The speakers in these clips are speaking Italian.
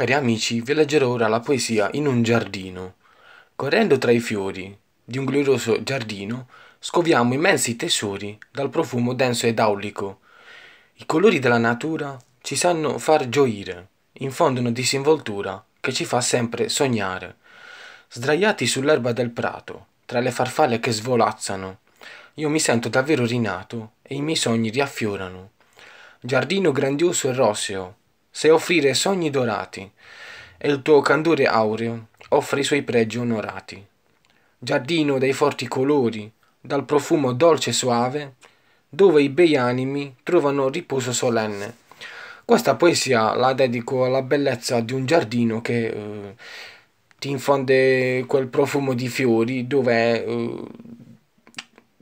Cari amici, vi leggerò ora la poesia In un giardino. Correndo tra i fiori di un glorioso giardino, scoviamo immensi tesori dal profumo denso ed aulico. I colori della natura ci sanno far gioire, infondono disinvoltura che ci fa sempre sognare. Sdraiati sull'erba del prato, tra le farfalle che svolazzano, io mi sento davvero rinato e i miei sogni riaffiorano. Giardino grandioso e roseo, se offrire sogni dorati, e il tuo candore aureo offre i suoi pregi onorati. Giardino dei forti colori, dal profumo dolce e soave, dove i bei animi trovano riposo solenne. Questa poesia la dedico alla bellezza di un giardino che eh, ti infonde quel profumo di fiori dove eh,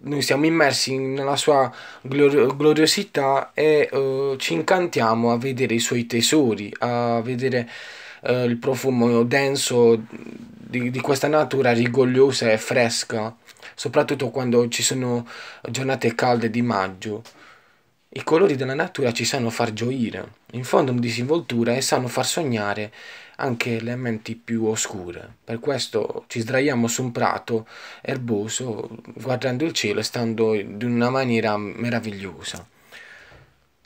noi siamo immersi nella sua glori- gloriosità e uh, ci incantiamo a vedere i suoi tesori, a vedere uh, il profumo denso di, di, questa natura rigogliosa e fresca, soprattutto quando ci sono giornate calde di maggio. I colori della natura ci sanno far gioire, infondono disinvoltura e sanno far sognare anche le menti più oscure. Per questo ci sdraiamo su un prato erboso, guardando il cielo e stando in una maniera meravigliosa.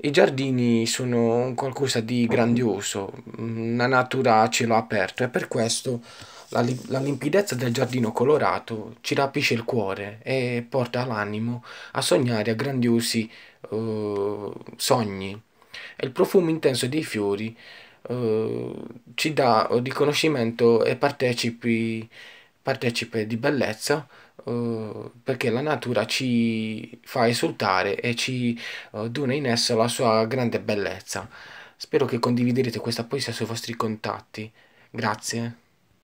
I giardini sono qualcosa di grandioso, una natura a cielo aperto e per questo la, la, limpidezza del giardino colorato ci rapisce il cuore e porta l'animo a sognare a grandiosi uh, sogni. E il profumo intenso dei fiori uh, ci dà riconoscimento e partecipi, partecipe di bellezza eh, perché la natura ci fa esultare e ci uh, dona in esso la sua grande bellezza. Spero che condividerete questa poesia sui vostri contatti. Grazie.